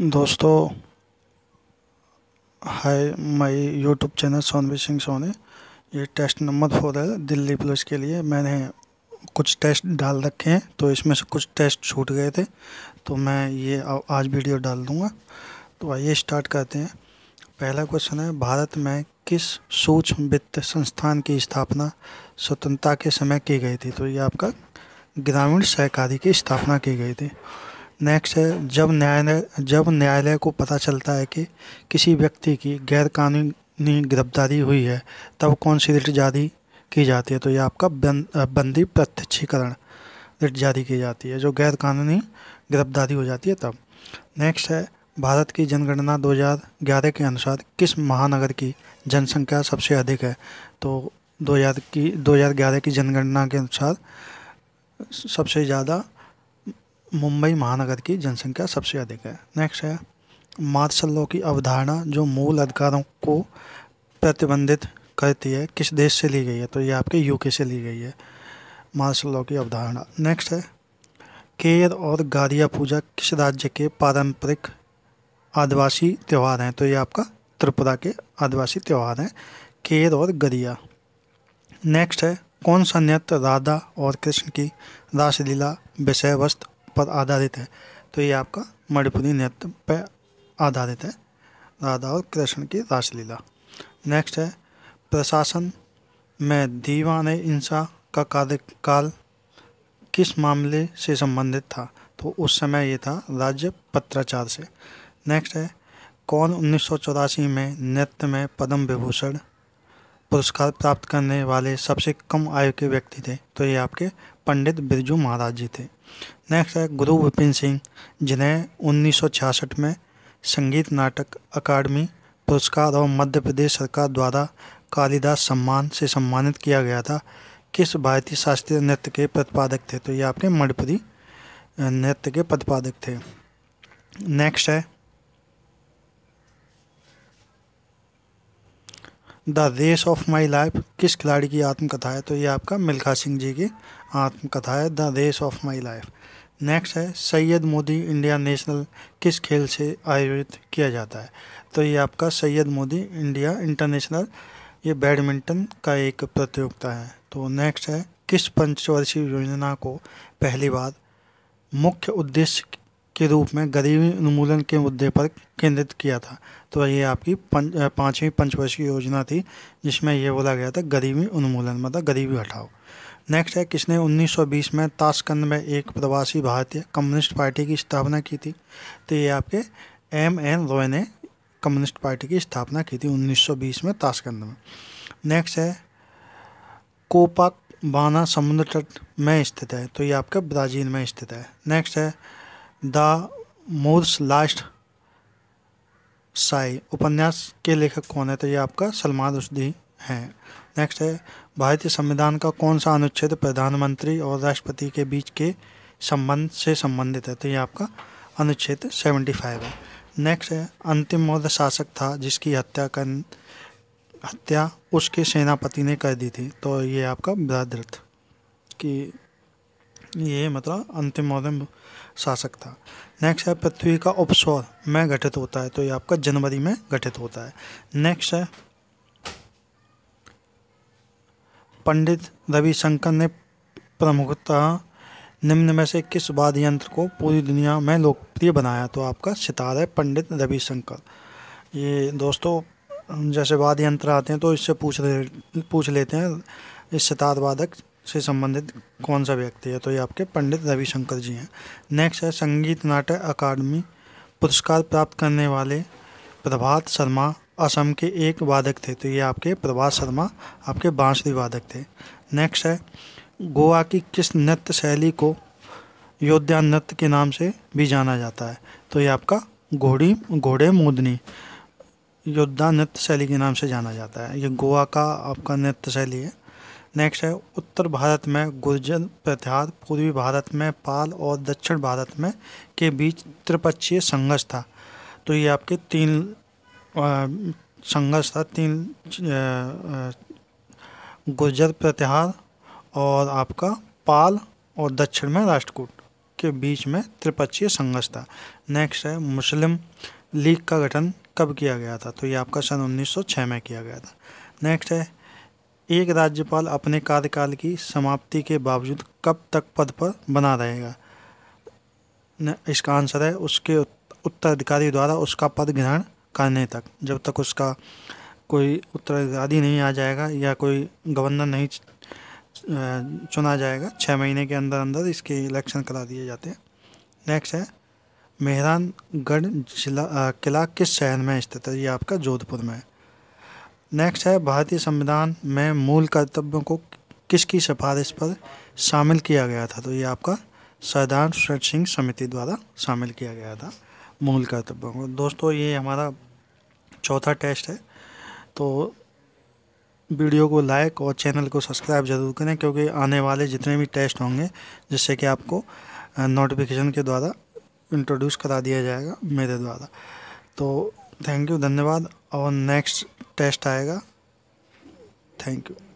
दोस्तों hi my YouTube channel Sonvi Singh Soni ये test number four है दिल्ली पुलिस के लिए मैंने कुछ टेस्ट डाल रखे हैं तो इसमें से कुछ टेस्ट छूट गए थे तो मैं ये आज वीडियो डाल दूँगा तो आइए स्टार्ट करते हैं पहला क्वेश्चन है भारत में किस सूक्ष्म वित्त संस्थान की स्थापना स्वतंत्रता के समय की गई थी तो ये आपका ग्रामीण सहकारी की स्थापना की गई थी नेक्स्ट है जब न्यायालय जब न्यायालय को पता चलता है कि किसी व्यक्ति की गैरकानूनी गिरफ्तारी हुई है तब कौन सी रिट जारी की जाती है तो यह आपका बंदी प्रत्यक्षीकरण रिट जारी की जाती है जो गैरकानूनी गिरफ्तारी हो जाती है तब नेक्स्ट है भारत की जनगणना 2011 के अनुसार किस महानगर की जनसंख्या सबसे अधिक है तो 2000 की 2011 की जनगणना के अनुसार सबसे ज़्यादा मुंबई महानगर की जनसंख्या सबसे अधिक है नेक्स्ट है मार्शल लॉ की अवधारणा जो मूल अधिकारों को प्रतिबंधित करती है किस देश से ली गई है तो ये आपके यूके से ली गई है मार्शल लॉ की अवधारणा नेक्स्ट है केयर और गारिया पूजा किस राज्य के पारंपरिक आदिवासी त्यौहार हैं तो ये आपका त्रिपुरा के आदिवासी त्यौहार हैं केर और गरिया नेक्स्ट है कौन सा नृत्य राधा और कृष्ण की रासलीला विषय वस्त्र पर आधारित है तो ये आपका मणिपुरी नृत्य पर आधारित है राधा और कृष्ण की रासलीला नेक्स्ट है प्रशासन में दीवान इंसा का कार्यकाल किस मामले से संबंधित था तो उस समय ये था राज्य पत्राचार से नेक्स्ट है कौन उन्नीस में नृत्य में पद्म विभूषण पुरस्कार प्राप्त करने वाले सबसे कम आयु के व्यक्ति थे तो ये आपके पंडित बिरजू महाराज जी थे नेक्स्ट है गुरु विपिन सिंह जिन्हें 1966 में संगीत नाटक अकादमी पुरस्कार और मध्य प्रदेश सरकार द्वारा कालिदास सम्मान से सम्मानित किया गया था किस भारतीय शास्त्रीय नृत्य के प्रतिपादक थे तो ये आपके मणिपुरी नृत्य के प्रतिपादक थे नेक्स्ट है the race of my life किस खिलाड़ी की आत्मकथा है तो ये आपका मिल्खा सिंह जी की आत्मकथा है the race of my life next है सैयद मोदी इंडिया नेशनल किस खेल से आयोजित किया जाता है तो ये आपका सैयद मोदी इंडिया इंटरनेशनल ये बैडमिंटन का एक प्रतियोगिता है तो नेक्स्ट है किस पंचवर्षीय योजना को पहली बार मुख्य उद्देश्य के रूप में गरीबी उन्मूलन के मुद्दे पर केंद्रित किया था तो ये आपकी पाँचवीं पंचवर्षीय योजना थी जिसमें यह बोला गया था गरीबी उन्मूलन मतलब गरीबी हटाओ नेक्स्ट है किसने 1920 में ताशकंद में एक प्रवासी भारतीय कम्युनिस्ट पार्टी की स्थापना की थी तो ये आपके एम एन रॉय ने कम्युनिस्ट पार्टी की स्थापना की थी 1920 में ताशकंद में नेक्स्ट है कोपाक बाना समुद्र तट में स्थित है तो ये आपका ब्राज़ील में स्थित है नेक्स्ट है द मूर्स लास्ट साई उपन्यास के लेखक कौन है तो ये आपका सलमान रुशदी हैं नेक्स्ट है भारतीय संविधान का कौन सा अनुच्छेद प्रधानमंत्री और राष्ट्रपति के बीच के संबंध से संबंधित है तो ये आपका अनुच्छेद सेवेंटी फाइव है नेक्स्ट है अंतिम मौर्य शासक था जिसकी हत्या कर हत्या उसके सेनापति ने कर दी थी तो ये आपका ब्रादरथ की ये मतलब अंतिम मौसम शासक था नेक्स्ट है पृथ्वी का उपस्वर में गठित होता है तो ये आपका जनवरी में गठित होता है नेक्स्ट है पंडित रविशंकर ने प्रमुखता निम्न में से किस वाद्य यंत्र को पूरी दुनिया में लोकप्रिय बनाया तो आपका सितार है पंडित रविशंकर ये दोस्तों जैसे वाद्य यंत्र आते हैं तो इससे पूछ ले पूछ लेते हैं इस सितार वादक से संबंधित कौन सा व्यक्ति है तो ये आपके पंडित रविशंकर जी हैं नेक्स्ट है संगीत नाटक अकादमी पुरस्कार प्राप्त करने वाले प्रभात शर्मा असम के एक वादक थे तो ये आपके प्रभात शर्मा आपके बांसुरी वादक थे नेक्स्ट है गोवा की किस नृत्य शैली को योद्धा नृत्य के नाम से भी जाना जाता है तो ये आपका घोड़ी घोड़े मोदनी योद्धा नृत्य शैली के नाम से जाना जाता है ये गोवा का आपका नृत्य शैली है नेक्स्ट है उत्तर भारत में गुर्जर प्रत्यात पूर्वी भारत में पाल और दक्षिण भारत में के बीच त्रिपक्षीय संघर्ष था तो ये आपके तीन संघर्ष था तीन गुर्जर प्रतिहार और आपका पाल और दक्षिण में राष्ट्रकूट के बीच में त्रिपक्षीय संघर्ष था नेक्स्ट है मुस्लिम लीग का गठन कब किया गया था तो ये आपका सन 1906 में किया गया था नेक्स्ट है एक राज्यपाल अपने कार्यकाल की समाप्ति के बावजूद कब तक पद पर बना रहेगा इसका आंसर है उसके उत्तराधिकारी द्वारा उसका पद ग्रहण करने तक जब तक उसका कोई उत्तराधिकारी नहीं आ जाएगा या कोई गवर्नर नहीं चुना जाएगा छः महीने के अंदर अंदर इसके इलेक्शन करा दिए जाते हैं नेक्स्ट है मेहरानगढ़ जिला किला किस शहर में स्थित है ये आपका जोधपुर में है नेक्स्ट है भारतीय संविधान में मूल कर्तव्यों को किसकी सिफारिश पर शामिल किया गया था तो ये आपका सरदार शरद सिंह समिति द्वारा शामिल किया गया था मूल कर्तव्यों को दोस्तों ये हमारा चौथा टेस्ट है तो वीडियो को लाइक और चैनल को सब्सक्राइब ज़रूर करें क्योंकि आने वाले जितने भी टेस्ट होंगे जिससे कि आपको नोटिफिकेशन के द्वारा इंट्रोड्यूस करा दिया जाएगा मेरे द्वारा तो थैंक यू धन्यवाद और नेक्स्ट टेस्ट आएगा थैंक यू